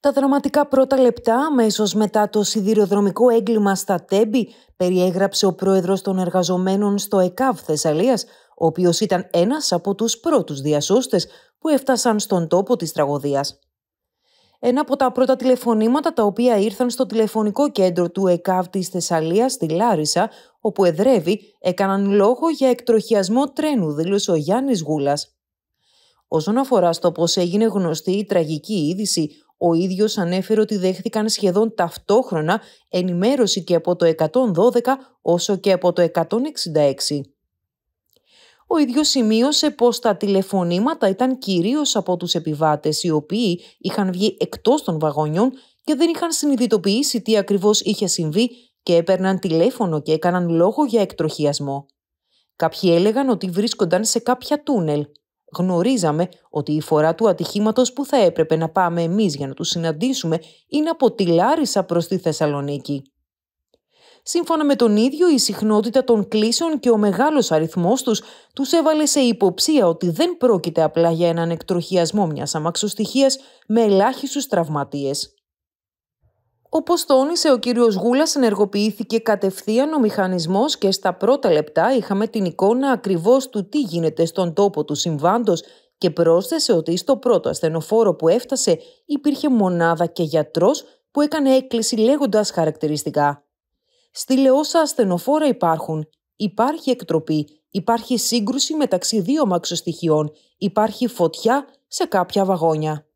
Τα δραματικά πρώτα λεπτά, αμέσως μετά το σιδηροδρομικό έγκλημα στα Τέμπη, περιέγραψε ο πρόεδρος των εργαζομένων στο ΕΚΑΒ Θεσσαλίας, ο οποίος ήταν ένας από τους πρώτους διασώστες που έφτασαν στον τόπο της τραγωδίας. Ένα από τα πρώτα τηλεφωνήματα τα οποία ήρθαν στο τηλεφωνικό κέντρο του ΕΚΑΒ της Θεσσαλίας στη Λάρισα, όπου εδρεύει, έκαναν λόγο για εκτροχιασμό τρένου, δήλωσε ο Γιάννης Γούλας. Όσον αφορά στο πώς έγινε γνωστή η τραγική είδηση ο ίδιος ανέφερε ότι δέχθηκαν σχεδόν ταυτόχρονα ενημέρωση και από το 112 όσο και από το 166. Ο ίδιος σημείωσε πως τα τηλεφωνήματα ήταν κυρίως από τους επιβάτες οι οποίοι είχαν βγει εκτός των βαγονιών και δεν είχαν συνειδητοποιήσει τι ακριβώς είχε συμβεί και έπαιρναν τηλέφωνο και έκαναν λόγο για εκτροχιασμό. Κάποιοι έλεγαν ότι βρίσκονταν σε κάποια τούνελ γνωρίζαμε ότι η φορά του ατυχήματος που θα έπρεπε να πάμε εμείς για να τους συναντήσουμε είναι από τη Λάρισα προς τη Θεσσαλονίκη. Σύμφωνα με τον ίδιο, η συχνότητα των κλήσεων και ο μεγάλος αριθμός τους τους έβαλε σε υποψία ότι δεν πρόκειται απλά για έναν εκτροχιασμό μιας αμαξοστοιχίας με ελάχιστους τραυματίες. Όπως τόνισε ο κύριος Γούλας, ενεργοποιήθηκε κατευθείαν ο μηχανισμός και στα πρώτα λεπτά είχαμε την εικόνα ακριβώς του τι γίνεται στον τόπο του συμβάντος και πρόσθεσε ότι στο πρώτο ασθενοφόρο που έφτασε υπήρχε μονάδα και γιατρός που έκανε έκκληση λέγοντας χαρακτηριστικά. Στη όσα ασθενοφόρα υπάρχουν. Υπάρχει εκτροπή, υπάρχει σύγκρουση μεταξύ δύο μαξοστοιχειών, υπάρχει φωτιά σε κάποια βαγόνια.